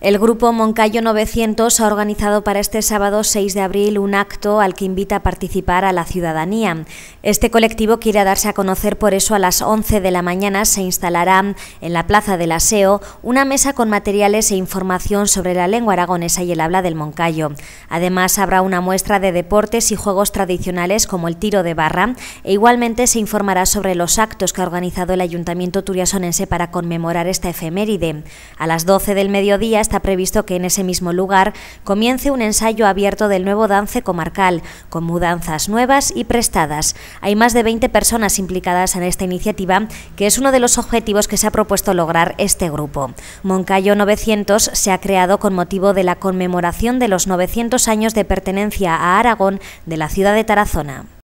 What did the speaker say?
El grupo Moncayo 900 ha organizado para este sábado 6 de abril un acto al que invita a participar a la ciudadanía. Este colectivo quiere darse a conocer, por eso a las 11 de la mañana se instalará en la Plaza del Aseo una mesa con materiales e información sobre la lengua aragonesa y el habla del Moncayo. Además, habrá una muestra de deportes y juegos tradicionales como el tiro de barra e igualmente se informará sobre los actos que ha organizado el Ayuntamiento Turiasonense para conmemorar esta efeméride. A las 12 del mediodía está previsto que en ese mismo lugar comience un ensayo abierto del nuevo dance comarcal, con mudanzas nuevas y prestadas. Hay más de 20 personas implicadas en esta iniciativa, que es uno de los objetivos que se ha propuesto lograr este grupo. Moncayo 900 se ha creado con motivo de la conmemoración de los 900 años de pertenencia a Aragón de la ciudad de Tarazona.